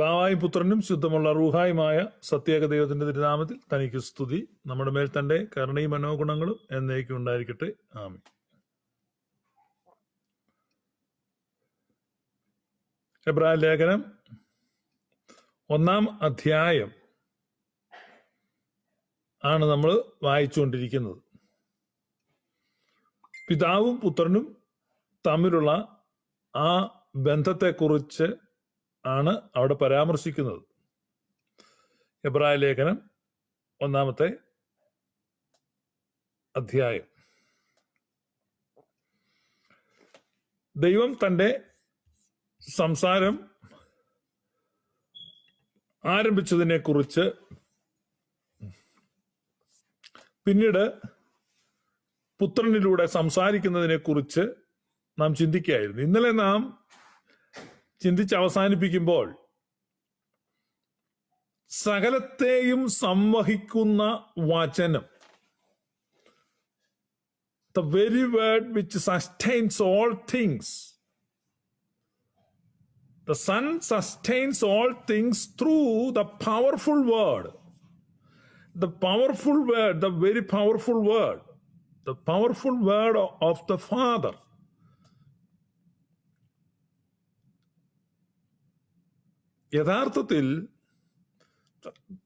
ബാവായും പുത്രനും ശുദ്ധമുള്ള റൂഹായുമായ സത്യേക ദൈവത്തിന്റെ തിരുനാമത്തിൽ തനിക്ക് സ്തുതി നമ്മുടെ മേൽ തന്റെ കരുണയും മനോഗുണങ്ങളും എന്നേക്കും ഉണ്ടായിരിക്കട്ടെ ആമി എബ്രാ ലേഖനം ഒന്നാം അധ്യായം ആണ് നമ്മൾ വായിച്ചുകൊണ്ടിരിക്കുന്നത് പിതാവും പുത്രനും തമ്മിലുള്ള ആ ബന്ധത്തെക്കുറിച്ച് ആണ് അവിടെ പരാമർശിക്കുന്നത് എബ്രായ ലേഖനം ഒന്നാമത്തെ അധ്യായം ദൈവം തൻ്റെ സംസാരം ആരംഭിച്ചതിനെ കുറിച്ച് പിന്നീട് പുത്രനിലൂടെ സംസാരിക്കുന്നതിനെ കുറിച്ച് നാം ചിന്തിക്കുകയായിരുന്നു ഇന്നലെ നാം ചിന്തിച്ച് അവസാനിപ്പിക്കുമ്പോൾ സകലത്തെയും സംവഹിക്കുന്ന വചനം the very word which sustains all things the son sustains all things through the powerful word the powerful word the very powerful word the powerful word of the father യഥാർത്ഥത്തിൽ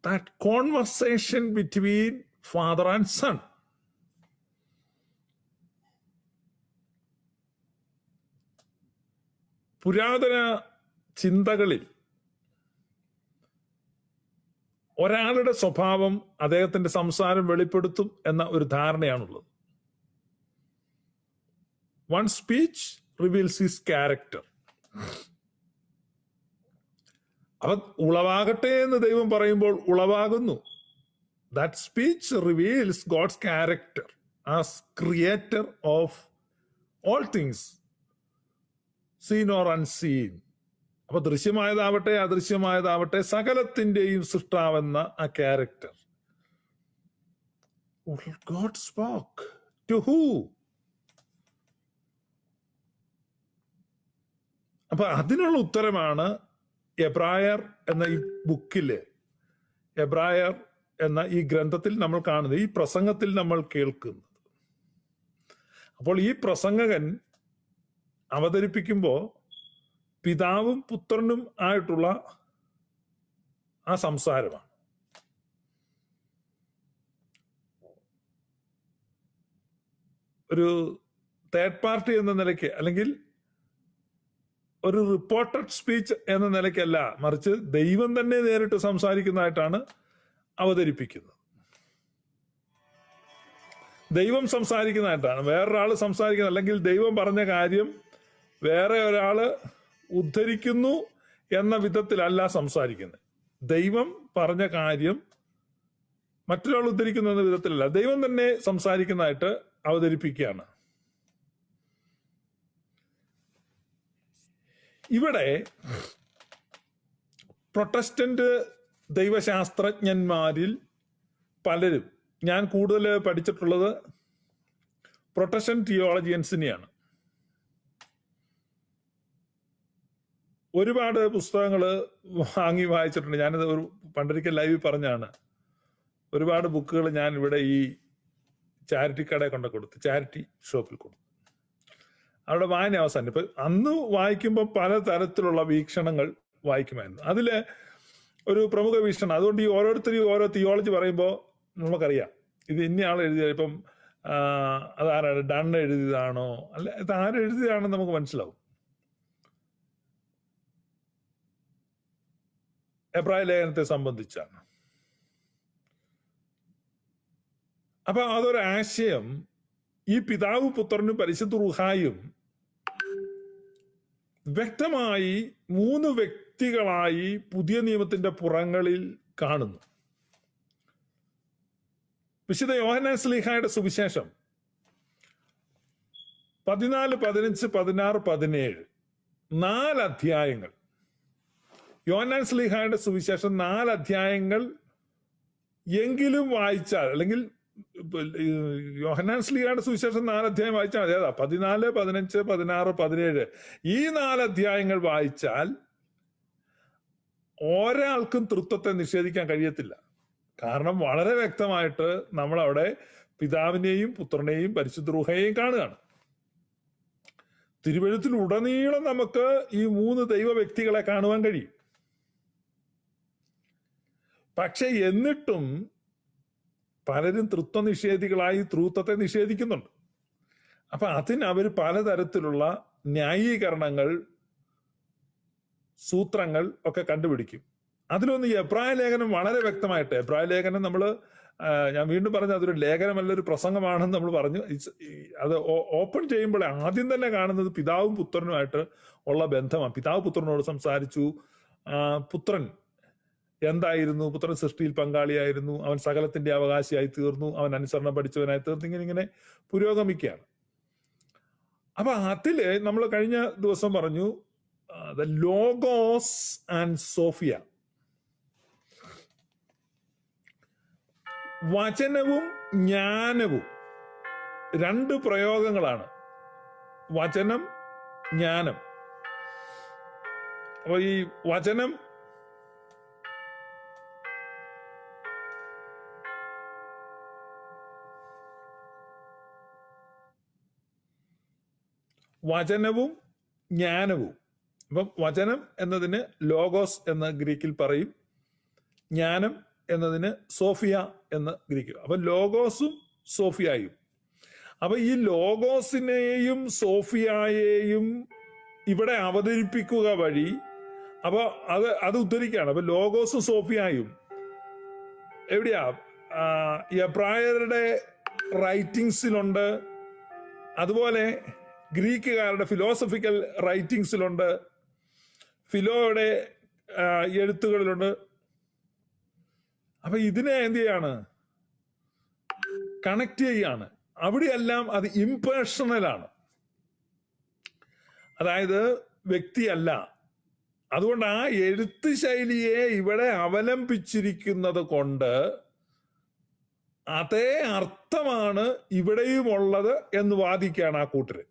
that conversation between father and son പുരാതന ചിന്തകളിൽ ഒരാളുടെ സ്വഭാവം അദ്ദേഹത്തിന്റെ സംസാരം വെളിപ്പെടുത്തും എന്ന ഒരു ധാരണയാണുള്ളത് one speech reveals his character അവ ഉളവാകട്ടെ എന്ന് ദൈവം പറയുമ്പോൾ ഉളവാകുന്നു that speech reveals God's character as creator of all things seen or unseen അപ്പൊ ദൃശ്യമായതാവട്ടെ അദൃശ്യമായതാവട്ടെ സകലത്തിന്റെയും സൃഷ്ടാവെന്ന ആ character God spoke to who അപ്പൊ അതിനുള്ള ഉത്തരമാണ് എബ്രായർ എന്ന ഈ ബുക്കില് എബ്രായർ എന്ന ഈ ഗ്രന്ഥത്തിൽ നമ്മൾ കാണുന്നത് ഈ പ്രസംഗത്തിൽ നമ്മൾ കേൾക്കുന്നത് അപ്പോൾ ഈ പ്രസംഗകൻ അവതരിപ്പിക്കുമ്പോൾ പിതാവും പുത്രനും ആയിട്ടുള്ള ആ സംസാരമാണ് ഒരു തേർഡ് പാർട്ടി എന്ന നിലയ്ക്ക് അല്ലെങ്കിൽ ഒരു റിപ്പോർട്ടഡ് സ്പീച്ച് എന്ന നിലയ്ക്കല്ല മറിച്ച് ദൈവം തന്നെ നേരിട്ട് സംസാരിക്കുന്നതായിട്ടാണ് അവതരിപ്പിക്കുന്നത് ദൈവം സംസാരിക്കുന്നതായിട്ടാണ് വേറൊരാൾ സംസാരിക്കുന്നത് അല്ലെങ്കിൽ ദൈവം പറഞ്ഞ കാര്യം വേറെ ഒരാള് ഉദ്ധരിക്കുന്നു എന്ന വിധത്തിലല്ല സംസാരിക്കുന്നത് ദൈവം പറഞ്ഞ കാര്യം മറ്റൊരാൾ ഉദ്ധരിക്കുന്ന വിധത്തിലല്ല ദൈവം തന്നെ സംസാരിക്കുന്നതായിട്ട് അവതരിപ്പിക്കുകയാണ് ഇവിടെ പ്രൊട്ടസ്റ്റന്റ് ദൈവശാസ്ത്രജ്ഞന്മാരിൽ പലരും ഞാൻ കൂടുതൽ പഠിച്ചിട്ടുള്ളത് പ്രൊട്ടസ്റ്റന്റ് തിയോളജിയൻസിനെയാണ് ഒരുപാട് പുസ്തകങ്ങൾ വാങ്ങി വായിച്ചിട്ടുണ്ട് ഞാനത് ഒരു പണ്ടൊരിക്കൽ ലൈവിൽ പറഞ്ഞാണ് ഒരുപാട് ബുക്കുകൾ ഞാൻ ഇവിടെ ഈ ചാരിറ്റി കടയിൽ കൊണ്ടു കൊടുത്തു ചാരിറ്റി ഷോപ്പിൽ കൊടുത്തു അവരുടെ വായന അവസാനം ഇപ്പൊ അന്ന് വായിക്കുമ്പോൾ പല തരത്തിലുള്ള വീക്ഷണങ്ങൾ വായിക്കുമായിരുന്നു അതില് ഒരു പ്രമുഖ വീക്ഷണം അതുകൊണ്ട് ഈ ഓരോരുത്തരും ഓരോ തിയോളജി പറയുമ്പോൾ നമുക്കറിയാം ഇത് ഇന്നയാൾ എഴുതിയ ഇപ്പം അതാരാണ് ഡൺ എഴുതിയതാണോ അല്ല ഇത് ആരെഴുതിയതാണെന്ന് നമുക്ക് മനസ്സിലാവും എബ്രായ ലേഖനത്തെ സംബന്ധിച്ചാണ് അപ്പൊ അതൊരാശയം ഈ പിതാവ് പുത്രനും പരിശുദ്ധ റുഹായും വ്യക്തമായി മൂന്ന് വ്യക്തികളായി പുതിയ നിയമത്തിന്റെ പുറങ്ങളിൽ കാണുന്നു വിശുദ്ധ യോഹന സ്ലീഹായുടെ സുവിശേഷം പതിനാല് പതിനഞ്ച് പതിനാറ് പതിനേഴ് നാല് അധ്യായങ്ങൾ യോനാൻ സുവിശേഷം നാല് അധ്യായങ്ങൾ എങ്കിലും വായിച്ചാൽ അല്ലെങ്കിൽ യോഹന്നാൻ സ്ലീഹയുടെ സുവിശേഷം നാലധ്യായം വായിച്ചാൽ മതി അതാ പതിനാല് പതിനഞ്ച് പതിനാറ് പതിനേഴ് ഈ നാലധ്യായങ്ങൾ വായിച്ചാൽ ഒരാൾക്കും തൃത്വത്തെ നിഷേധിക്കാൻ കഴിയത്തില്ല കാരണം വളരെ വ്യക്തമായിട്ട് നമ്മളവിടെ പിതാവിനെയും പുത്രനെയും പരിശുദ്ധരൂഹയെയും കാണുകയാണ് തിരുവഴുത്തിൽ ഉടനീളം നമുക്ക് ഈ മൂന്ന് ദൈവ വ്യക്തികളെ കാണുവാൻ കഴിയും പക്ഷെ എന്നിട്ടും പലരും തൃത്വ നിഷേധികളായി ത്രൂത്വത്തെ നിഷേധിക്കുന്നുണ്ട് അപ്പൊ അതിന് അവർ പലതരത്തിലുള്ള ന്യായീകരണങ്ങൾ സൂത്രങ്ങൾ ഒക്കെ കണ്ടുപിടിക്കും അതിലൊന്ന് ഈ അഭിപ്രായ ലേഖനം വളരെ വ്യക്തമായിട്ട് അഭിപ്രായ ലേഖനം നമ്മൾ ഞാൻ വീണ്ടും പറഞ്ഞു അതൊരു ലേഖനമല്ല ഒരു പ്രസംഗമാണെന്ന് നമ്മൾ പറഞ്ഞു അത് ഓപ്പൺ ചെയ്യുമ്പോൾ ആദ്യം തന്നെ കാണുന്നത് പിതാവും പുത്രനുമായിട്ട് ഉള്ള ബന്ധമാണ് പിതാവ് പുത്രനോട് സംസാരിച്ചു പുത്രൻ എന്തായിരുന്നു പുത്രൻ സൃഷ്ടിയിൽ പങ്കാളിയായിരുന്നു അവൻ സകലത്തിന്റെ അവകാശിയായി തീർന്നു അവൻ അനുസരണം പഠിച്ചവനായി തീർന്നു ഇങ്ങനെ ഇങ്ങനെ പുരോഗമിക്കുകയാണ് അപ്പൊ അതില് നമ്മൾ കഴിഞ്ഞ ദിവസം പറഞ്ഞു ദ ലോഗോസ് ആൻഡ് സോഫിയ വചനവും ജ്ഞാനവും രണ്ട് പ്രയോഗങ്ങളാണ് വചനം ജ്ഞാനം അപ്പൊ ഈ വചനം വചനവും ജ്ഞാനവും അപ്പം വചനം എന്നതിന് ലോഗോസ് എന്ന ഗ്രീക്കിൽ പറയും ജ്ഞാനം എന്നതിന് സോഫിയ എന്ന് ഗ്രീക്കിൽ അപ്പൊ ലോഗോസും സോഫിയായും അപ്പൊ ഈ ലോഗോസിനെയും സോഫിയായെയും ഇവിടെ അവതരിപ്പിക്കുക വഴി അപ്പോൾ അത് അത് ഉദ്ധരിക്കുകയാണ് അപ്പൊ ലോഗോസും സോഫിയായും എവിടെയാ എബ്രായരുടെ റൈറ്റിങ്സിലുണ്ട് അതുപോലെ ഗ്രീക്കുകാരുടെ ഫിലോസഫിക്കൽ റൈറ്റിങ്സിലുണ്ട് ഫിലോയുടെ എഴുത്തുകളിലുണ്ട് അപ്പൊ ഇതിനെ എന്ത് ചെയ്യാണ് കണക്ട് ചെയ്യാണ് അവിടെയെല്ലാം അത് ഇംപേഴ്സണലാണ് അതായത് വ്യക്തിയല്ല അതുകൊണ്ട് ആ എഴുത്ത് ശൈലിയെ ഇവിടെ അവലംബിച്ചിരിക്കുന്നത് കൊണ്ട് അതേ അർത്ഥമാണ് ഇവിടെയുമുള്ളത് എന്ന് വാദിക്കുകയാണ് ആ കൂട്ടര്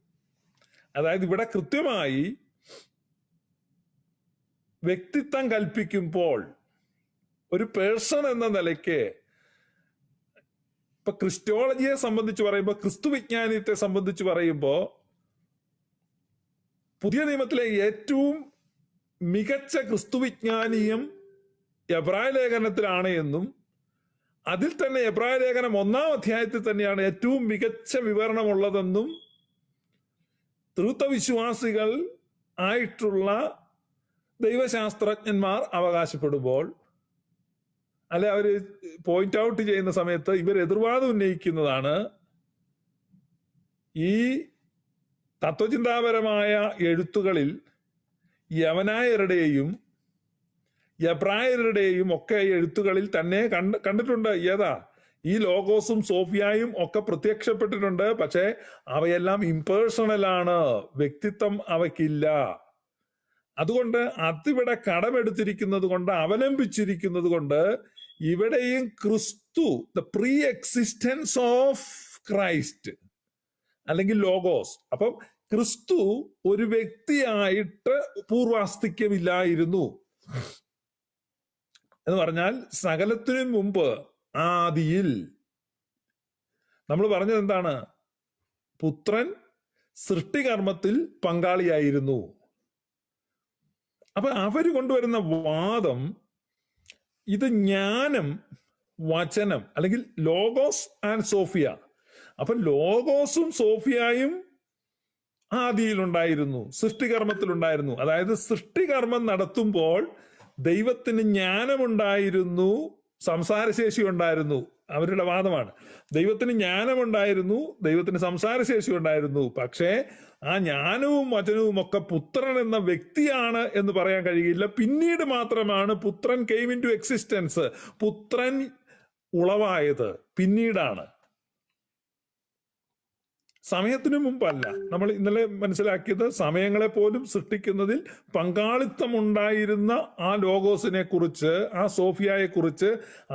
അതായത് ഇവിടെ കൃത്യമായി വ്യക്തിത്വം കൽപ്പിക്കുമ്പോൾ ഒരു പേഴ്സൺ എന്ന നിലയ്ക്ക് ഇപ്പൊ ക്രിസ്റ്റോളജിയെ സംബന്ധിച്ച് പറയുമ്പോൾ ക്രിസ്തു വിജ്ഞാനത്തെ സംബന്ധിച്ച് പറയുമ്പോൾ പുതിയ നിയമത്തിലെ ഏറ്റവും മികച്ച ക്രിസ്തു വിജ്ഞാനീയം എബ്രായ ലേഖനത്തിലാണ് എന്നും അതിൽ തന്നെ എബ്രായ ലേഖനം ഒന്നാം അധ്യായത്തിൽ തന്നെയാണ് ഏറ്റവും മികച്ച വിവരണമുള്ളതെന്നും വിശ്വാസികൾ ആയിട്ടുള്ള ദൈവശാസ്ത്രജ്ഞന്മാർ അവകാശപ്പെടുമ്പോൾ അല്ലെ അവർ പോയിന്റ് ഔട്ട് ചെയ്യുന്ന സമയത്ത് ഇവർ എതിർവാദം ഉന്നയിക്കുന്നതാണ് ഈ തത്വചിന്താപരമായ എഴുത്തുകളിൽ യവനായരുടെയും എബ്രായരുടെയും ഒക്കെ എഴുത്തുകളിൽ തന്നെ കണ്ട് കണ്ടിട്ടുണ്ട് ഏതാ ഈ ലോഗോസും സോഫിയായും ഒക്കെ പ്രത്യക്ഷപ്പെട്ടിട്ടുണ്ട് പക്ഷേ അവയെല്ലാം ആണ് വ്യക്തിത്വം അവയ്ക്കില്ല അതുകൊണ്ട് അതിവിടെ കടമെടുത്തിരിക്കുന്നത് കൊണ്ട് അവലംബിച്ചിരിക്കുന്നത് കൊണ്ട് ഇവിടെയും ക്രിസ്തു the pre existence of Christ അല്ലെങ്കിൽ ലോഗോസ് അപ്പം ക്രിസ്തു ഒരു വ്യക്തിയായിട്ട് പൂർവാസ്തിക്യമില്ലായിരുന്നു എന്ന് പറഞ്ഞാൽ സകലത്തിനും മുമ്പ് ആദിയിൽ നമ്മൾ പറഞ്ഞത് എന്താണ് പുത്രൻ സൃഷ്ടികർമ്മത്തിൽ പങ്കാളിയായിരുന്നു അപ്പൊ അവർ കൊണ്ടുവരുന്ന വാദം ഇത് ജ്ഞാനം വചനം അല്ലെങ്കിൽ ലോഗോസ് ആൻഡ് സോഫിയ അപ്പൊ ലോഗോസും സോഫിയായും ആദിയിലുണ്ടായിരുന്നു സൃഷ്ടികർമ്മത്തിലുണ്ടായിരുന്നു അതായത് സൃഷ്ടികർമ്മം നടത്തുമ്പോൾ ദൈവത്തിന് ജ്ഞാനമുണ്ടായിരുന്നു സംസാരശേഷി ഉണ്ടായിരുന്നു അവരുടെ വാദമാണ് ദൈവത്തിന് ജ്ഞാനമുണ്ടായിരുന്നു ദൈവത്തിന് സംസാരശേഷി ഉണ്ടായിരുന്നു പക്ഷേ ആ ജ്ഞാനവും വചനവും ഒക്കെ പുത്രൻ എന്ന വ്യക്തിയാണ് എന്ന് പറയാൻ കഴിയില്ല പിന്നീട് മാത്രമാണ് പുത്രൻ കെയിം ഇൻ ടു എക്സിസ്റ്റൻസ് പുത്രൻ ഉളവായത് പിന്നീടാണ് സമയത്തിനു മുമ്പല്ല നമ്മൾ ഇന്നലെ മനസ്സിലാക്കിയത് സമയങ്ങളെ പോലും സൃഷ്ടിക്കുന്നതിൽ പങ്കാളിത്തമുണ്ടായിരുന്ന ആ ലോഗോസിനെ കുറിച്ച് ആ സോഫിയായെ കുറിച്ച്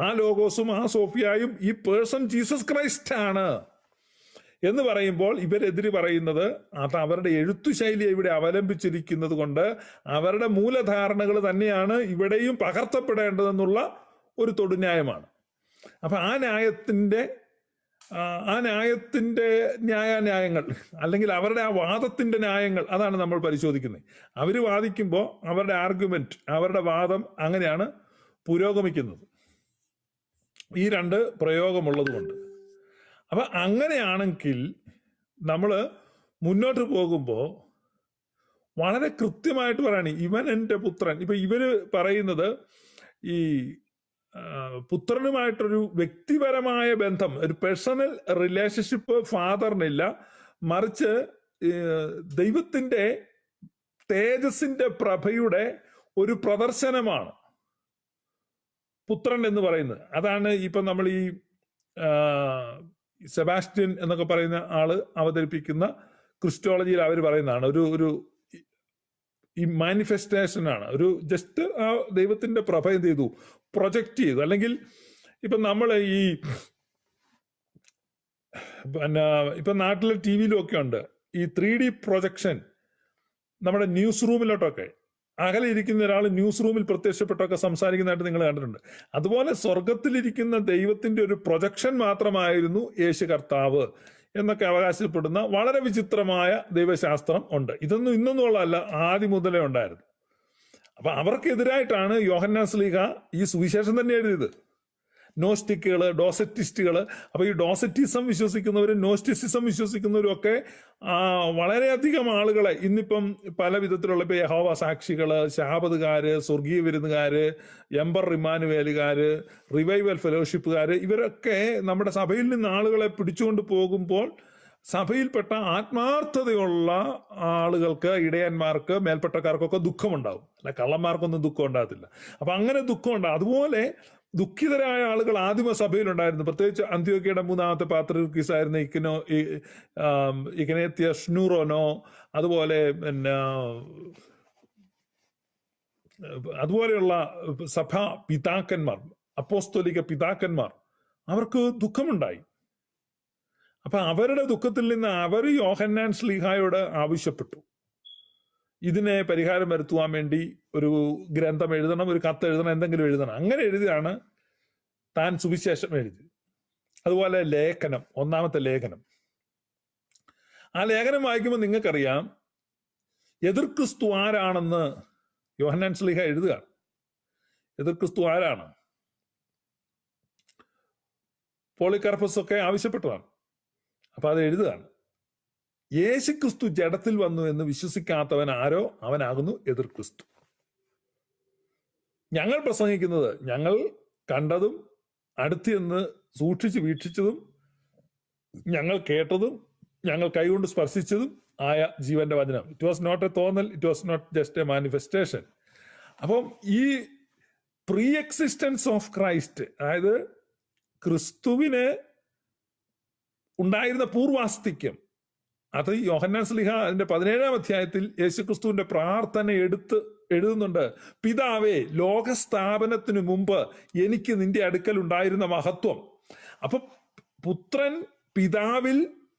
ആ ലോഗോസും ആ സോഫിയായും ഈ പേഴ്സൺ ജീസസ് ക്രൈസ്റ്റ് ആണ് എന്ന് പറയുമ്പോൾ ഇവരെതിരി പറയുന്നത് അത് അവരുടെ എഴുത്തു ശൈലി ഇവിടെ അവലംബിച്ചിരിക്കുന്നത് കൊണ്ട് അവരുടെ മൂലധാരണകൾ തന്നെയാണ് ഇവിടെയും പകർത്തപ്പെടേണ്ടതെന്നുള്ള ഒരു തൊടുന്യായമാണ് അപ്പൊ ആ ന്യായത്തിന്റെ ആ ന്യായത്തിൻ്റെ ന്യായാന്യായങ്ങൾ അല്ലെങ്കിൽ അവരുടെ ആ വാദത്തിൻ്റെ ന്യായങ്ങൾ അതാണ് നമ്മൾ പരിശോധിക്കുന്നത് അവർ വാദിക്കുമ്പോൾ അവരുടെ ആർഗ്യുമെൻറ്റ് അവരുടെ വാദം അങ്ങനെയാണ് പുരോഗമിക്കുന്നത് ഈ രണ്ട് പ്രയോഗമുള്ളതുകൊണ്ട് അപ്പം അങ്ങനെയാണെങ്കിൽ നമ്മൾ മുന്നോട്ട് പോകുമ്പോൾ വളരെ കൃത്യമായിട്ട് പറയണേ ഇവൻ എൻ്റെ പുത്രൻ ഇപ്പം ഇവർ പറയുന്നത് ഈ പുത്രനുമായിട്ടൊരു വ്യക്തിപരമായ ബന്ധം ഒരു പേഴ്സണൽ റിലേഷൻഷിപ്പ് ഫാദറിനില്ല മറിച്ച് ദൈവത്തിൻ്റെ തേജസിന്റെ പ്രഭയുടെ ഒരു പ്രദർശനമാണ് പുത്രൻ എന്ന് പറയുന്നത് അതാണ് ഇപ്പം നമ്മൾ ഈ സെബാസ്റ്റ്യൻ എന്നൊക്കെ പറയുന്ന ആള് അവതരിപ്പിക്കുന്ന ക്രിസ്റ്റോളജിയിൽ അവർ പറയുന്നതാണ് ഒരു ഒരു ഈ മാനിഫെസ്റ്റേഷൻ ആണ് ഒരു ജസ്റ്റ് ആ ദൈവത്തിന്റെ പ്രഭ എന്ത് ചെയ്തു പ്രൊജക്റ്റ് ചെയ്തു അല്ലെങ്കിൽ ഇപ്പൊ നമ്മൾ ഈ പിന്നെ ഇപ്പൊ നാട്ടിലെ ടി വിയിലും ഉണ്ട് ഈ ത്രീ ഡി പ്രൊജക്ഷൻ നമ്മുടെ ന്യൂസ് റൂമിലോട്ടൊക്കെ അകലെ ഇരിക്കുന്ന ഒരാൾ ന്യൂസ് റൂമിൽ പ്രത്യക്ഷപ്പെട്ടൊക്കെ സംസാരിക്കുന്നതായിട്ട് നിങ്ങൾ കണ്ടിട്ടുണ്ട് അതുപോലെ സ്വർഗത്തിലിരിക്കുന്ന ദൈവത്തിന്റെ ഒരു പ്രൊജക്ഷൻ മാത്രമായിരുന്നു യേശു കർത്താവ് എന്നൊക്കെ അവകാശപ്പെടുന്ന വളരെ വിചിത്രമായ ദൈവശാസ്ത്രം ഉണ്ട് ഇതൊന്നും ഇന്നൊന്നുള്ളതല്ല ആദ്യം മുതലേ ഉണ്ടായിരുന്നു അപ്പൊ അവർക്കെതിരായിട്ടാണ് യോഹന്നാസ് ലീഗ ഈ സുവിശേഷം തന്നെ എഴുതിയത് നോസ്റ്റിക്കുകൾ ഡോസറ്റിസ്റ്റുകൾ അപ്പോൾ ഈ ഡോസറ്റിസം വിശ്വസിക്കുന്നവരും നോസ്റ്റിസിസം വിശ്വസിക്കുന്നവരും ഒക്കെ വളരെയധികം ആളുകളെ ഇന്നിപ്പം പല വിധത്തിലുള്ള ഇപ്പോൾ യഹോവ സാക്ഷികൾ ശാപതുകാര് സ്വർഗീയ വിരുന്നുകാര് എംബർ റിമാനുവേലുകാര് റിവൈവൽ ഫെലോഷിപ്പുകാർ ഇവരൊക്കെ നമ്മുടെ സഭയിൽ നിന്ന് ആളുകളെ പിടിച്ചുകൊണ്ട് പോകുമ്പോൾ സഭയിൽപ്പെട്ട ആത്മാർത്ഥതയുള്ള ആളുകൾക്ക് ഇടയന്മാർക്ക് മേൽപ്പെട്ടക്കാർക്കൊക്കെ ദുഃഖമുണ്ടാവും അല്ല കള്ളന്മാർക്കൊന്നും ദുഃഖം ഉണ്ടാകത്തില്ല അപ്പൊ അങ്ങനെ ദുഃഖം ഉണ്ടാകും അതുപോലെ ദുഃഖിതരായ ആളുകൾ ആദിമ സഭയിലുണ്ടായിരുന്നു പ്രത്യേകിച്ച് അന്ത്യോക്കിയുടെ മൂന്നാമത്തെ പാത്രകീസായിരുന്ന ഇക്കനോ ഇക്കനേത്യ ഷ്നൂറോനോ അതുപോലെ പിന്നെ അതുപോലെയുള്ള സഭാ പിതാക്കന്മാർ അപ്പോസ്തോലിക പിതാക്കന്മാർ അവർക്ക് ദുഃഖമുണ്ടായി അപ്പൊ അവരുടെ ദുഃഖത്തിൽ നിന്ന് അവർ യോഹന്നാൻ സ്ലീഹായോട് ആവശ്യപ്പെട്ടു ഇതിനെ പരിഹാരം വരുത്തുവാൻ വേണ്ടി ഒരു ഗ്രന്ഥം എഴുതണം ഒരു കത്ത് എഴുതണം എന്തെങ്കിലും എഴുതണം അങ്ങനെ എഴുതിയാണ് താൻ സുവിശേഷം എഴുതി അതുപോലെ ലേഖനം ഒന്നാമത്തെ ലേഖനം ആ ലേഖനം വായിക്കുമ്പോൾ നിങ്ങൾക്കറിയാം എതിർ ക്രിസ്തു ആരാണെന്ന് യോഹന്നാൻ സ്ലിഹ എഴുതുക എതിർ ക്രിസ്തു ആരാണ് പോളിക്കർഫസ് ഒക്കെ ആവശ്യപ്പെട്ടതാണ് അപ്പൊ അത് എഴുതുകയാണ് യേശുക്രിസ്തു ജഡത്തിൽ വന്നു എന്ന് വിശ്വസിക്കാത്തവൻ ആരോ അവനാകുന്നു എതിർ ക്രിസ്തു ഞങ്ങൾ പ്രസംഗിക്കുന്നത് ഞങ്ങൾ കണ്ടതും അടുത്ത് നിന്ന് സൂക്ഷിച്ച് വീക്ഷിച്ചതും ഞങ്ങൾ കേട്ടതും ഞങ്ങൾ കൈകൊണ്ട് സ്പർശിച്ചതും ആയ ജീവന്റെ വചനം ഇറ്റ് വാസ് നോട്ട് എ തോന്നൽ it was not just a manifestation അപ്പം ഈ പ്രീ എക്സിസ്റ്റൻസ് ഓഫ് ക്രൈസ്റ്റ് അതായത് ക്രിസ്തുവിന് ഉണ്ടായിരുന്ന പൂർവാസ്തിക്യം അത് യോഹന്നാൻ സ്ലിഹ അതിന്റെ പതിനേഴാം അധ്യായത്തിൽ യേശുക്രിസ്തുവിന്റെ പ്രാർത്ഥന എടുത്ത് എഴുതുന്നുണ്ട് പിതാവേ ലോകസ്ഥാപനത്തിനു മുമ്പ് എനിക്ക് നിന്റെ അടുക്കൽ ഉണ്ടായിരുന്ന മഹത്വം അപ്പൊ പുത്രൻ പിതാവിൽ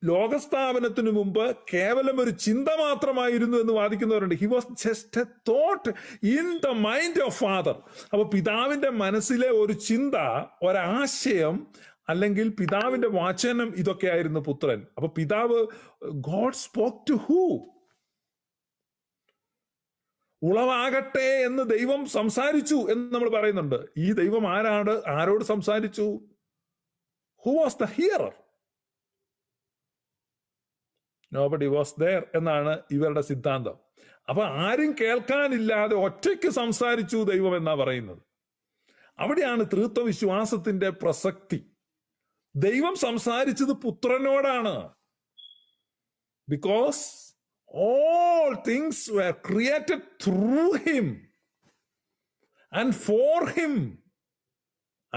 ലോകസ്ഥാപനത്തിനു മുമ്പ് കേവലം ഒരു ചിന്ത മാത്രമായിരുന്നു എന്ന് വാദിക്കുന്നവരുണ്ട് he was just a thought in the mind of father അപ്പൊ പിതാവിന്റെ മനസ്സിലെ ഒരു ചിന്ത ഒരാശയം അല്ലെങ്കിൽ പിതാവിന്റെ വാചനം ഇതൊക്കെ ആയിരുന്നു പുത്രൻ അപ്പൊ പിതാവ് ഗോഡ് സ്പോക്ക് ടു ഹൂ ഉളവാകട്ടെ എന്ന് ദൈവം സംസാരിച്ചു എന്ന് നമ്മൾ പറയുന്നുണ്ട് ഈ ദൈവം ആരാണ് ആരോട് സംസാരിച്ചു who was the hearer buddy was there എന്നാണ് ഇവരുടെ സിദ്ധാന്തം അപ്പൊ ആരും കേൾക്കാനില്ലാതെ ഒറ്റയ്ക്ക് സംസാരിച്ചു ദൈവം എന്നാ പറയുന്നത് അവിടെയാണ് തൃത്വ വിശ്വാസത്തിന്റെ പ്രസക്തി ദൈവം സംസാരിച്ചത് പുത്രനോടാണ് because all things were created through him and for him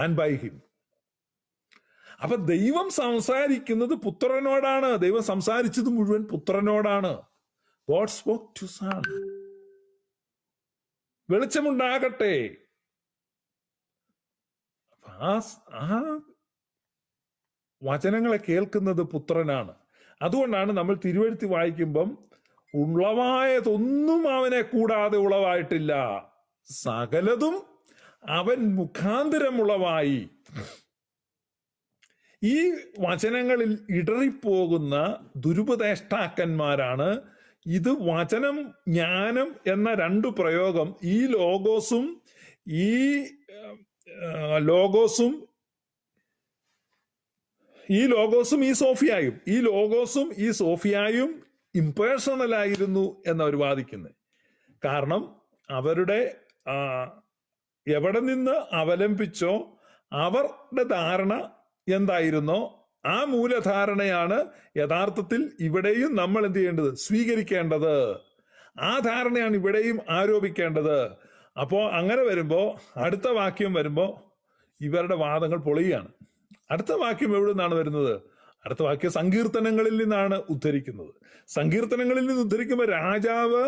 and by him അപ്പൊ ദൈവം സംസാരിക്കുന്നത് പുത്രനോടാണ് ദൈവം സംസാരിച്ചത് മുഴുവൻ പുത്രനോടാണ് ഗോഡ് സ്പോക്ക് ടു സൺ വെളിച്ചമുണ്ടാകട്ടെ ആ വചനങ്ങളെ കേൾക്കുന്നത് പുത്രനാണ് അതുകൊണ്ടാണ് നമ്മൾ തിരുവഴുത്തി വായിക്കുമ്പം ഉളവായതൊന്നും അവനെ കൂടാതെ ഉളവായിട്ടില്ല സകലതും അവൻ മുഖാന്തരം ഉളവായി ഈ വചനങ്ങളിൽ ഇടറിപ്പോകുന്ന ദുരുപദേഷ്ടാക്കന്മാരാണ് ഇത് വചനം ജ്ഞാനം എന്ന രണ്ടു പ്രയോഗം ഈ ലോഗോസും ഈ ലോഗോസും ഈ ലോഗോസും ഈ സോഫിയായും ഈ ലോഗോസും ഈ സോഫിയായും ഇംപേഴ്സണൽ ആയിരുന്നു എന്നവർ വാദിക്കുന്നത് കാരണം അവരുടെ എവിടെ നിന്ന് അവലംബിച്ചോ അവരുടെ ധാരണ എന്തായിരുന്നോ ആ മൂലധാരണയാണ് യഥാർത്ഥത്തിൽ ഇവിടെയും നമ്മൾ എന്ത് ചെയ്യേണ്ടത് സ്വീകരിക്കേണ്ടത് ആ ധാരണയാണ് ഇവിടെയും ആരോപിക്കേണ്ടത് അപ്പോൾ അങ്ങനെ വരുമ്പോൾ അടുത്ത വാക്യം വരുമ്പോൾ ഇവരുടെ വാദങ്ങൾ പൊളിയാണ് അടുത്ത വാക്യം എവിടെ നിന്നാണ് വരുന്നത് അടുത്ത വാക്യം സങ്കീർത്തനങ്ങളിൽ നിന്നാണ് ഉദ്ധരിക്കുന്നത് സങ്കീർത്തനങ്ങളിൽ നിന്ന് ഉദ്ധരിക്കുമ്പോൾ രാജാവ്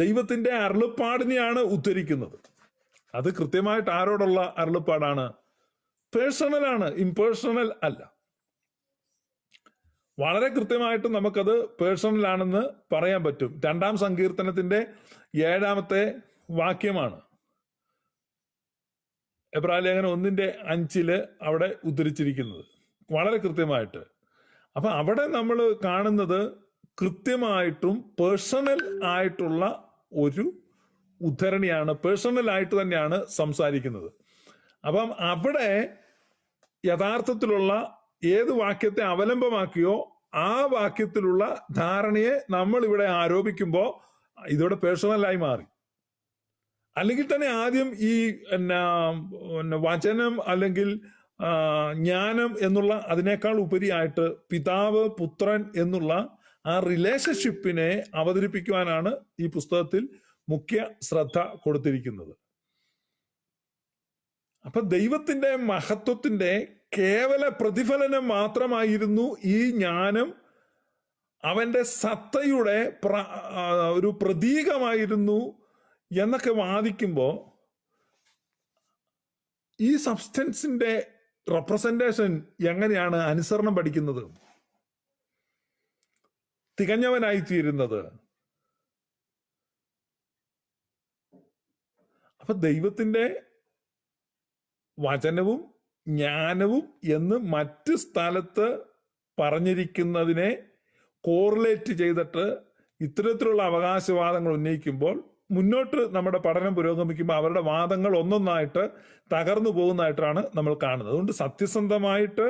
ദൈവത്തിന്റെ അരുളപ്പാടിനെയാണ് ഉദ്ധരിക്കുന്നത് അത് കൃത്യമായിട്ട് ആരോടുള്ള അരുളപ്പാടാണ് പേഴ്സണലാണ് ഇംപേഴ്സണൽ അല്ല വളരെ കൃത്യമായിട്ട് നമുക്കത് പേഴ്സണൽ ആണെന്ന് പറയാൻ പറ്റും രണ്ടാം സങ്കീർത്തനത്തിന്റെ ഏഴാമത്തെ വാക്യമാണ് എബ്രാഹിം ലേഖനം ഒന്നിന്റെ അഞ്ചില് അവിടെ ഉദ്ധരിച്ചിരിക്കുന്നത് വളരെ കൃത്യമായിട്ട് അപ്പൊ അവിടെ നമ്മൾ കാണുന്നത് കൃത്യമായിട്ടും പേഴ്സണൽ ആയിട്ടുള്ള ഒരു ഉദ്ധരണിയാണ് പേഴ്സണൽ ആയിട്ട് തന്നെയാണ് സംസാരിക്കുന്നത് അപ്പം അവിടെ യഥാർത്ഥത്തിലുള്ള ഏത് വാക്യത്തെ അവലംബമാക്കിയോ ആ വാക്യത്തിലുള്ള ധാരണയെ നമ്മൾ ഇവിടെ ആരോപിക്കുമ്പോൾ ഇതോടെ പേഴ്സണലായി മാറി അല്ലെങ്കിൽ തന്നെ ആദ്യം ഈ എന്നാ വചനം അല്ലെങ്കിൽ ജ്ഞാനം എന്നുള്ള അതിനേക്കാൾ ഉപരിയായിട്ട് പിതാവ് പുത്രൻ എന്നുള്ള ആ റിലേഷൻഷിപ്പിനെ അവതരിപ്പിക്കുവാനാണ് ഈ പുസ്തകത്തിൽ മുഖ്യ ശ്രദ്ധ കൊടുത്തിരിക്കുന്നത് അപ്പൊ ദൈവത്തിന്റെ മഹത്വത്തിന്റെ കേവല പ്രതിഫലനം മാത്രമായിരുന്നു ഈ ജ്ഞാനം അവന്റെ സത്തയുടെ ഒരു പ്രതീകമായിരുന്നു എന്നൊക്കെ വാദിക്കുമ്പോൾ ഈ സബ്സ്റ്റൻസിന്റെ റെപ്രസെൻറ്റേഷൻ എങ്ങനെയാണ് അനുസരണം പഠിക്കുന്നത് തികഞ്ഞവനായിത്തീരുന്നത് അപ്പൊ ദൈവത്തിൻ്റെ വചനവും ജ്ഞാനവും എന്ന് മറ്റ് സ്ഥലത്ത് പറഞ്ഞിരിക്കുന്നതിനെ കോറിലേറ്റ് ചെയ്തിട്ട് ഇത്തരത്തിലുള്ള അവകാശവാദങ്ങൾ ഉന്നയിക്കുമ്പോൾ മുന്നോട്ട് നമ്മുടെ പഠനം പുരോഗമിക്കുമ്പോൾ അവരുടെ വാദങ്ങൾ ഒന്നൊന്നായിട്ട് തകർന്നു പോകുന്നതായിട്ടാണ് നമ്മൾ കാണുന്നത് അതുകൊണ്ട് സത്യസന്ധമായിട്ട്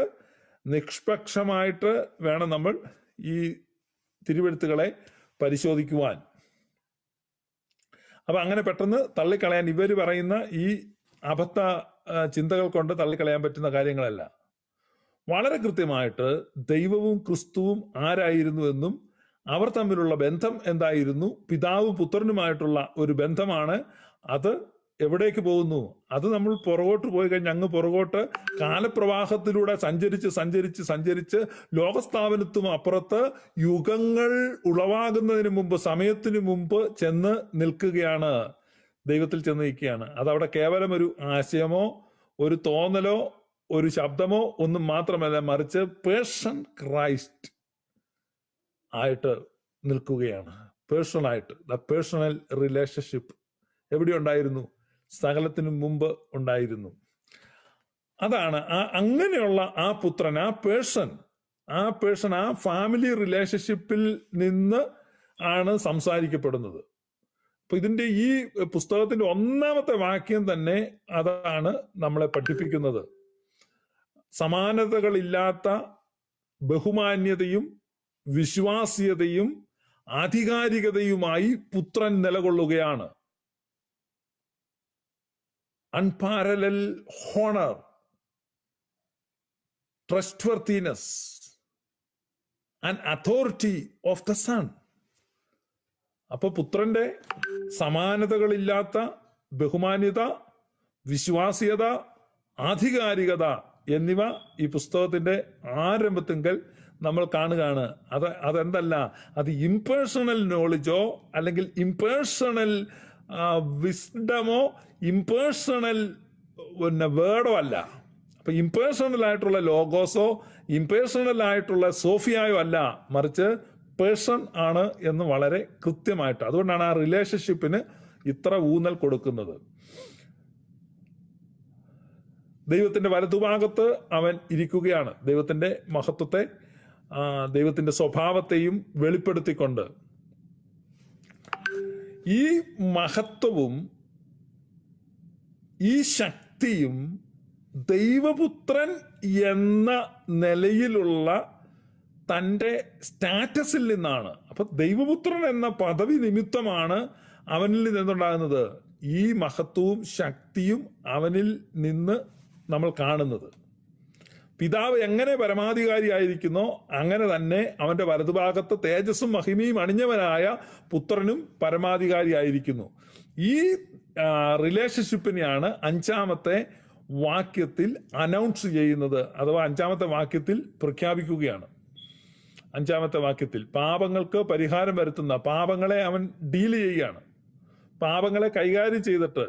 നിഷ്പക്ഷമായിട്ട് വേണം നമ്മൾ ഈ തിരുവെഴുത്തുകളെ പരിശോധിക്കുവാൻ അപ്പൊ അങ്ങനെ പെട്ടെന്ന് തള്ളിക്കളയാൻ ഇവർ പറയുന്ന ഈ അബദ്ധ ചിന്തകൾ കൊണ്ട് തള്ളിക്കളയാൻ പറ്റുന്ന കാര്യങ്ങളല്ല വളരെ കൃത്യമായിട്ട് ദൈവവും ക്രിസ്തുവും എന്നും അവർ തമ്മിലുള്ള ബന്ധം എന്തായിരുന്നു പിതാവ് പുത്രനുമായിട്ടുള്ള ഒരു ബന്ധമാണ് അത് എവിടേക്ക് പോകുന്നു അത് നമ്മൾ പുറകോട്ട് പോയി കഴിഞ്ഞാൽ അങ്ങ് പുറകോട്ട് കാലപ്രവാഹത്തിലൂടെ സഞ്ചരിച്ച് സഞ്ചരിച്ച് സഞ്ചരിച്ച് ലോകസ്ഥാപനത്തും അപ്പുറത്ത് യുഗങ്ങൾ ഉളവാകുന്നതിന് മുമ്പ് സമയത്തിന് മുമ്പ് ചെന്ന് നിൽക്കുകയാണ് ദൈവത്തിൽ ചെന്ന് നിൽക്കുകയാണ് അതവിടെ കേവലം ഒരു ആശയമോ ഒരു തോന്നലോ ഒരു ശബ്ദമോ ഒന്നും മാത്രമല്ല മറിച്ച് പേഴ്സൺ ക്രൈസ്റ്റ് ആയിട്ട് നിൽക്കുകയാണ് പേഴ്സണായിട്ട് ദ പേഴ്സണൽ റിലേഷൻഷിപ്പ് എവിടെ ഉണ്ടായിരുന്നു സകലത്തിനു മുമ്പ് ഉണ്ടായിരുന്നു അതാണ് ആ അങ്ങനെയുള്ള ആ പുത്രൻ ആ പേഴ്സൺ ആ പേഴ്സൺ ആ ഫാമിലി റിലേഷൻഷിപ്പിൽ നിന്ന് ആണ് സംസാരിക്കപ്പെടുന്നത് അപ്പൊ ഇതിന്റെ ഈ പുസ്തകത്തിന്റെ ഒന്നാമത്തെ വാക്യം തന്നെ അതാണ് നമ്മളെ പഠിപ്പിക്കുന്നത് സമാനതകളില്ലാത്ത ബഹുമാന്യതയും വിശ്വാസ്യതയും ആധികാരികതയുമായി പുത്രൻ നിലകൊള്ളുകയാണ് unparallel honour trustworthiness and authority of the son അപ്പൊ പുത്രന്റെ സമാനതകളില്ലാത്ത ബഹുമാന്യത വിശ്വാസ്യത ആധികാരികത എന്നിവ ഈ പുസ്തകത്തിന്റെ ആരംഭത്തിങ്കൽ നമ്മൾ കാണുകയാണ് അത് അതെന്തല്ല അത് ഇമ്പേഴ്സണൽ നോളജോ അല്ലെങ്കിൽ ഇമ്പേഴ്സണൽ വിസ്ഡമോ ഇമ്പേഴ്സണൽ പിന്നെ വേർഡോ അല്ല അപ്പം ഇമ്പേഴ്സണൽ ആയിട്ടുള്ള ലോഗോസോ ഇമ്പേഴ്സണൽ ആയിട്ടുള്ള സോഫിയായോ അല്ല മറിച്ച് പേഴ്സൺ ആണ് എന്ന് വളരെ കൃത്യമായിട്ട് അതുകൊണ്ടാണ് ആ റിലേഷൻഷിപ്പിന് ഇത്ര ഊന്നൽ കൊടുക്കുന്നത് ദൈവത്തിന്റെ വലതുഭാഗത്ത് അവൻ ഇരിക്കുകയാണ് ദൈവത്തിന്റെ മഹത്വത്തെ ദൈവത്തിൻ്റെ സ്വഭാവത്തെയും വെളിപ്പെടുത്തിക്കൊണ്ട് ഈ മഹത്വവും ഈ ശക്തിയും ദൈവപുത്രൻ എന്ന നിലയിലുള്ള തൻ്റെ സ്റ്റാറ്റസിൽ നിന്നാണ് അപ്പം ദൈവപുത്രൻ എന്ന പദവി നിമിത്തമാണ് അവനിൽ നിന്നുണ്ടാകുന്നത് ഈ മഹത്വവും ശക്തിയും അവനിൽ നിന്ന് നമ്മൾ കാണുന്നത് പിതാവ് എങ്ങനെ പരമാധികാരിയായിരിക്കുന്നോ അങ്ങനെ തന്നെ അവന്റെ വലതുഭാഗത്ത് തേജസ്സും മഹിമയും അണിഞ്ഞവനായ പുത്രനും പരമാധികാരിയായിരിക്കുന്നു ഈ റിലേഷൻഷിപ്പിനെയാണ് അഞ്ചാമത്തെ വാക്യത്തിൽ അനൗൺസ് ചെയ്യുന്നത് അഥവാ അഞ്ചാമത്തെ വാക്യത്തിൽ പ്രഖ്യാപിക്കുകയാണ് അഞ്ചാമത്തെ വാക്യത്തിൽ പാപങ്ങൾക്ക് പരിഹാരം വരുത്തുന്ന പാപങ്ങളെ അവൻ ഡീൽ ചെയ്യുകയാണ് പാപങ്ങളെ കൈകാര്യം ചെയ്തിട്ട്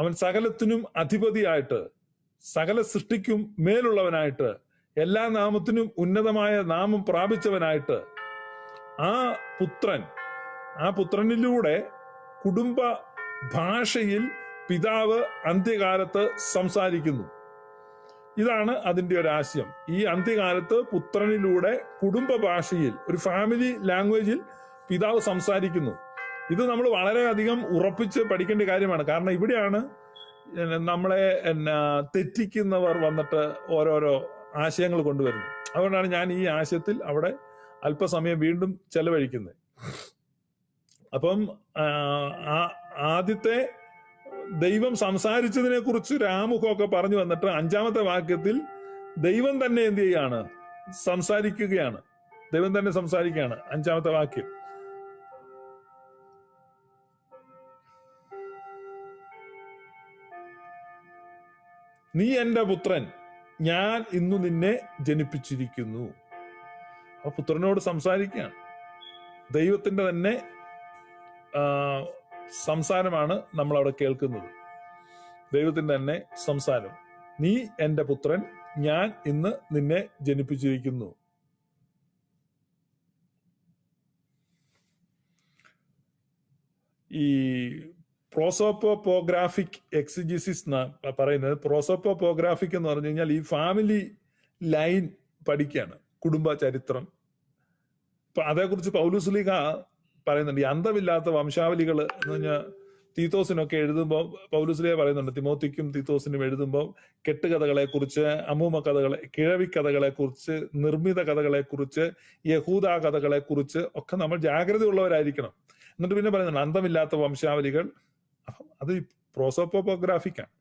അവൻ സകലത്തിനും അധിപതിയായിട്ട് സകല സൃഷ്ടിക്കും മേലുള്ളവനായിട്ട് എല്ലാ നാമത്തിനും ഉന്നതമായ നാമം പ്രാപിച്ചവനായിട്ട് ആ പുത്രൻ ആ പുത്രനിലൂടെ കുടുംബ ഭാഷയിൽ പിതാവ് അന്ത്യകാലത്ത് സംസാരിക്കുന്നു ഇതാണ് അതിൻ്റെ ഒരു ആശയം ഈ അന്ത്യകാലത്ത് പുത്രനിലൂടെ കുടുംബ ഭാഷയിൽ ഒരു ഫാമിലി ലാംഗ്വേജിൽ പിതാവ് സംസാരിക്കുന്നു ഇത് നമ്മൾ വളരെയധികം ഉറപ്പിച്ച് പഠിക്കേണ്ട കാര്യമാണ് കാരണം ഇവിടെയാണ് നമ്മളെ എന്നാ തെറ്റിക്കുന്നവർ വന്നിട്ട് ഓരോരോ ആശയങ്ങൾ കൊണ്ടുവരുന്നു അതുകൊണ്ടാണ് ഞാൻ ഈ ആശയത്തിൽ അവിടെ അല്പസമയം വീണ്ടും ചെലവഴിക്കുന്നത് അപ്പം ആദ്യത്തെ ദൈവം സംസാരിച്ചതിനെ കുറിച്ച് രാമുഖമൊക്കെ പറഞ്ഞു വന്നിട്ട് അഞ്ചാമത്തെ വാക്യത്തിൽ ദൈവം തന്നെ എന്ത് ചെയ്യാണ് സംസാരിക്കുകയാണ് ദൈവം തന്നെ സംസാരിക്കുകയാണ് അഞ്ചാമത്തെ വാക്യം നീ എൻ്റെ പുത്രൻ ഞാൻ ഇന്നു നിന്നെ ജനിപ്പിച്ചിരിക്കുന്നു ആ പുത്രനോട് സംസാരിക്കുകയാണ് ദൈവത്തിൻ്റെ തന്നെ സംസാരമാണ് നമ്മൾ അവിടെ കേൾക്കുന്നത് ദൈവത്തിൻ്റെ തന്നെ സംസാരം നീ എൻ്റെ പുത്രൻ ഞാൻ ഇന്ന് നിന്നെ ജനിപ്പിച്ചിരിക്കുന്നു ഈ പ്രോസോപ്പോപ്പോഗ്രാഫിക് എക്സിജിസിസ് പറയുന്നത് പ്രോസോപ്പോപ്പോഗ്രാഫിക് എന്ന് പറഞ്ഞു കഴിഞ്ഞാൽ ഈ ഫാമിലി ലൈൻ പഠിക്കുകയാണ് കുടുംബ ചരിത്രം അപ്പൊ അതേക്കുറിച്ച് പൗലുസ്ലീഗ പറയുന്നുണ്ട് ഈ അന്തമില്ലാത്ത വംശാവലികൾ എന്ന് പറഞ്ഞാൽ തീത്തോസിനൊക്കെ എഴുതുമ്പോൾ പൗലുസ്ലിയ പറയുന്നുണ്ട് തിമോത്തിക്കും തീത്തോസിനും എഴുതുമ്പോൾ കെട്ടുകഥകളെക്കുറിച്ച് അമൂമ കഥകളെ കിഴവി കുറിച്ച് നിർമ്മിത കഥകളെ യഹൂദാ യഹൂദ കുറിച്ച് ഒക്കെ നമ്മൾ ജാഗ്രതയുള്ളവരായിരിക്കണം എന്നിട്ട് പിന്നെ പറയുന്നുണ്ട് അന്തമില്ലാത്ത വംശാവലികൾ അത് പ്രോസോപ്പോഗ്രാഫിക്കാണ്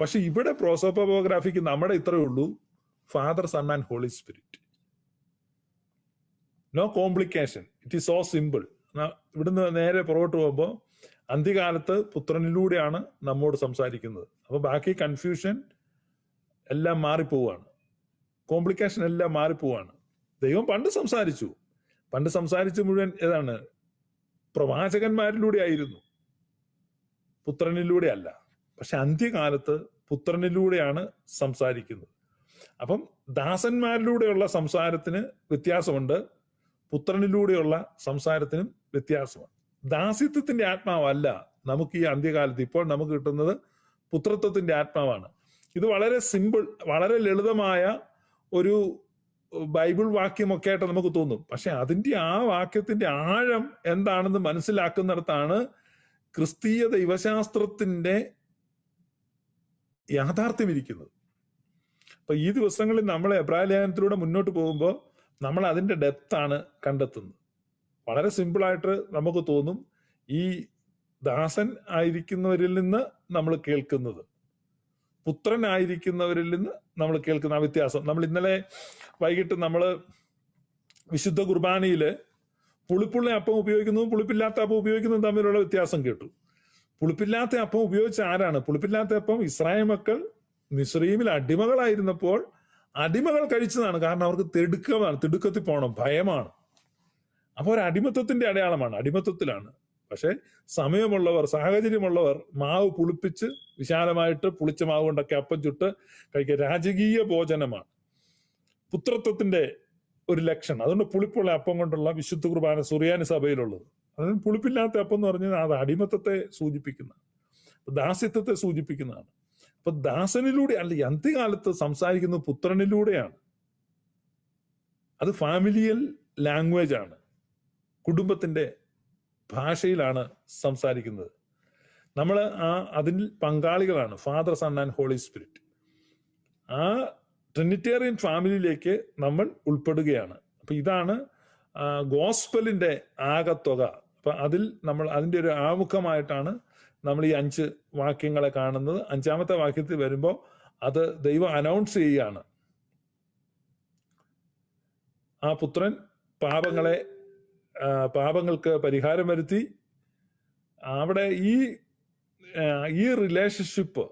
പക്ഷെ ഇവിടെ പ്രോസോപ്പോഗ്രാഫിക്ക് നമ്മുടെ ഇത്രയേ ഉള്ളൂ father son and holy spirit no complication it is so simple ഇവിടുന്ന് നേരെ പുറകോട്ട് പോകുമ്പോൾ അന്ത്യകാലത്ത് പുത്രനിലൂടെയാണ് നമ്മോട് സംസാരിക്കുന്നത് അപ്പോൾ ബാക്കി കൺഫ്യൂഷൻ എല്ലാം മാറിപ്പോവാണ് കോംപ്ലിക്കേഷൻ എല്ലാം മാറിപ്പോവാണ് ദൈവം പണ്ട് സംസാരിച്ചു പണ്ട് സംസാരിച്ച മുഴുവൻ ഏതാണ് പ്രവാചകന്മാരിലൂടെ ആയിരുന്നു പുത്രനിലൂടെ അല്ല പക്ഷെ അന്ത്യകാലത്ത് പുത്രനിലൂടെയാണ് സംസാരിക്കുന്നത് അപ്പം ദാസന്മാരിലൂടെയുള്ള സംസാരത്തിന് വ്യത്യാസമുണ്ട് പുത്രനിലൂടെയുള്ള സംസാരത്തിനും വ്യത്യാസമാണ് ദാസിത്വത്തിന്റെ ആത്മാവല്ല നമുക്ക് ഈ അന്ത്യകാലത്ത് ഇപ്പോൾ നമുക്ക് കിട്ടുന്നത് പുത്രത്വത്തിന്റെ ആത്മാവാണ് ഇത് വളരെ സിമ്പിൾ വളരെ ലളിതമായ ഒരു ബൈബിൾ വാക്യമൊക്കെ ആയിട്ട് നമുക്ക് തോന്നും പക്ഷെ അതിന്റെ ആ വാക്യത്തിന്റെ ആഴം എന്താണെന്ന് മനസ്സിലാക്കുന്നിടത്താണ് ക്രിസ്തീയ ദൈവശാസ്ത്രത്തിന്റെ യാഥാർത്ഥ്യം ഇരിക്കുന്നത് അപ്പൊ ഈ ദിവസങ്ങളിൽ നമ്മൾ എബ്രായ ലേഖനത്തിലൂടെ മുന്നോട്ട് പോകുമ്പോൾ നമ്മൾ അതിന്റെ ഡെപ്താണ് കണ്ടെത്തുന്നത് വളരെ സിമ്പിളായിട്ട് നമുക്ക് തോന്നും ഈ ദാസൻ ആയിരിക്കുന്നവരിൽ നിന്ന് നമ്മൾ കേൾക്കുന്നത് പുത്രനായിരിക്കുന്നവരിൽ നിന്ന് നമ്മൾ കേൾക്കുന്ന ആ വ്യത്യാസം നമ്മൾ ഇന്നലെ വൈകിട്ട് നമ്മൾ വിശുദ്ധ കുർബാനയില് പുളിപ്പുള്ള അപ്പം ഉപയോഗിക്കുന്നതും പുളിപ്പില്ലാത്ത അപ്പം ഉപയോഗിക്കുന്നതും തമ്മിലുള്ള വ്യത്യാസം കേട്ടു പുളിപ്പില്ലാത്ത അപ്പം ഉപയോഗിച്ച ആരാണ് പുളിപ്പില്ലാത്ത അപ്പം ഇസ്രായേൽ മക്കൾ മിശ്രീമിൽ അടിമകളായിരുന്നപ്പോൾ അടിമകൾ കഴിച്ചതാണ് കാരണം അവർക്ക് തിടുക്കമാണ് തിടുക്കത്തിൽ പോകണം ഭയമാണ് അപ്പോൾ ഒരു അടിമത്വത്തിന്റെ അടയാളമാണ് അടിമത്വത്തിലാണ് പക്ഷേ സമയമുള്ളവർ സാഹചര്യമുള്ളവർ മാവ് പുളിപ്പിച്ച് വിശാലമായിട്ട് പുളിച്ച മാവ് കൊണ്ടൊക്കെ അപ്പം ചുട്ട് കഴിക്കുക രാജകീയ ഭോജനമാണ് പുത്രത്വത്തിന്റെ ഒരു ലക്ഷണം അതുകൊണ്ട് പുളിപ്പുള്ള അപ്പം കൊണ്ടുള്ള വിശുദ്ധ കുർബാന സുറിയാനി സഭയിലുള്ളത് അതായത് പുളിപ്പില്ലാത്ത അപ്പം എന്ന് പറഞ്ഞാൽ അത് അടിമത്തത്തെ സൂചിപ്പിക്കുന്നതാണ് ദാസ്യത്വത്തെ സൂചിപ്പിക്കുന്നതാണ് അപ്പൊ ദാസനിലൂടെ അല്ല അന്ത്യകാലത്ത് സംസാരിക്കുന്ന പുത്രനിലൂടെയാണ് അത് ഫാമിലിയൽ ലാംഗ്വേജ് ആണ് കുടുംബത്തിന്റെ ഭാഷയിലാണ് സംസാരിക്കുന്നത് നമ്മൾ ആ അതിൽ പങ്കാളികളാണ് father son and holy spirit ആ ട്രിനിറ്റേറിയൻ ഫാമിലിയിലേക്ക് നമ്മൾ ഉൾപ്പെടുകയാണ് അപ്പൊ ഇതാണ് ഗോസ്പലിന്റെ ആകത്തുക അപ്പൊ അതിൽ നമ്മൾ അതിന്റെ ഒരു ആമുഖമായിട്ടാണ് നമ്മൾ ഈ അഞ്ച് വാക്യങ്ങളെ കാണുന്നത് അഞ്ചാമത്തെ വാക്യത്തിൽ വരുമ്പോൾ അത് ദൈവം അനൗൺസ് ചെയ്യുകയാണ് ആ പുത്രൻ പാപങ്ങളെ പാപങ്ങൾക്ക് പരിഹാരം വരുത്തി അവിടെ ഈ ഈ റിലേഷൻഷിപ്പ്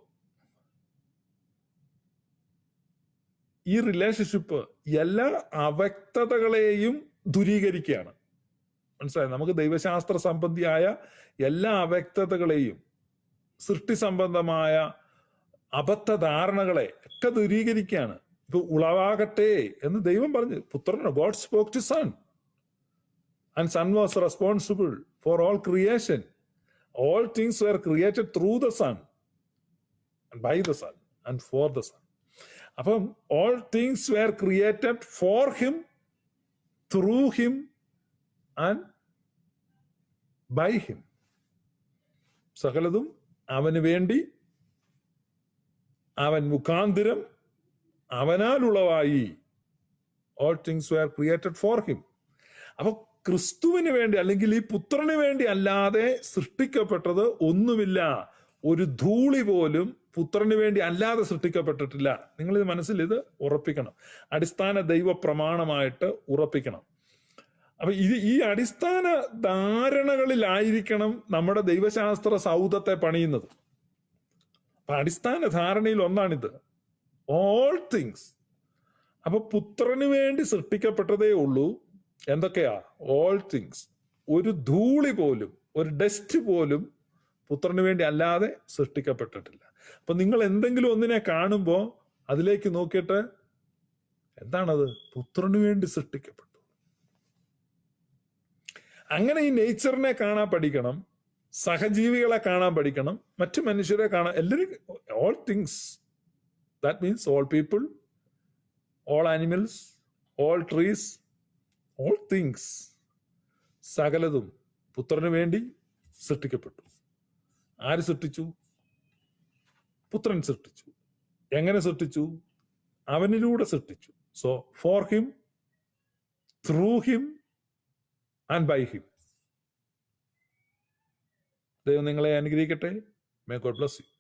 ഈ റിലേഷൻഷിപ്പ് എല്ലാ അവ്യക്തതകളെയും ദുരീകരിക്കുകയാണ് മനസ്സിലായി നമുക്ക് ദൈവശാസ്ത്ര സംബന്ധിയായ എല്ലാ അവ്യക്തതകളെയും സൃഷ്ടി സംബന്ധമായ ധാരണകളെ ഒക്കെ ദുരീകരിക്കുകയാണ് ഇപ്പൊ ഉളവാകട്ടെ എന്ന് ദൈവം പറഞ്ഞു പുത്രനോ God spoke to son and son was responsible for all creation all things were created through the son by the son and for the son അപ്പം all things were created for him through him and by him സകലതും അവന് വേണ്ടി അവൻ മുഖാന്തിരം അവനാലുള്ളവായി all things were created for him അപ്പൊ ക്രിസ്തുവിന് വേണ്ടി അല്ലെങ്കിൽ ഈ പുത്രന് വേണ്ടി അല്ലാതെ സൃഷ്ടിക്കപ്പെട്ടത് ഒന്നുമില്ല ഒരു ധൂളി പോലും പുത്രന് വേണ്ടി അല്ലാതെ സൃഷ്ടിക്കപ്പെട്ടിട്ടില്ല നിങ്ങൾ ഇത് മനസ്സിൽ ഇത് ഉറപ്പിക്കണം അടിസ്ഥാന ദൈവ പ്രമാണമായിട്ട് ഉറപ്പിക്കണം അപ്പൊ ഇത് ഈ അടിസ്ഥാന ധാരണകളിലായിരിക്കണം നമ്മുടെ ദൈവശാസ്ത്ര സൗധത്തെ പണിയുന്നത് അപ്പൊ അടിസ്ഥാന ധാരണയിൽ ഒന്നാണിത് ഓൾ തിങ്സ് അപ്പൊ പുത്രന് വേണ്ടി സൃഷ്ടിക്കപ്പെട്ടതേ ഉള്ളൂ എന്തൊക്കെയാ ഓൾ തിങ്സ് ഒരു ധൂളി പോലും ഒരു ഡസ്റ്റ് പോലും പുത്രന് വേണ്ടി അല്ലാതെ സൃഷ്ടിക്കപ്പെട്ടിട്ടില്ല അപ്പൊ നിങ്ങൾ എന്തെങ്കിലും ഒന്നിനെ കാണുമ്പോൾ അതിലേക്ക് നോക്കിയിട്ട് എന്താണത് പുത്രന് വേണ്ടി സൃഷ്ടിക്കപ്പെട്ടു അങ്ങനെ ഈ നേച്ചറിനെ കാണാൻ പഠിക്കണം സഹജീവികളെ കാണാൻ പഠിക്കണം മറ്റു മനുഷ്യരെ കാണാൻ എല്ലാവരും all things that means all people all animals all trees all things സകലതും പുത്രന് വേണ്ടി സൃഷ്ടിക്കപ്പെട്ടു ആര് സൃഷ്ടിച്ചു പുത്രൻ സൃഷ്ടിച്ചു എങ്ങനെ സൃഷ്ടിച്ചു അവനിലൂടെ സൃഷ്ടിച്ചു so for him through him and by him ദൈവം നിങ്ങളെ അനുഗ്രഹിക്കട്ടെ മേ ഗോഡ് ബ്ലസ് യു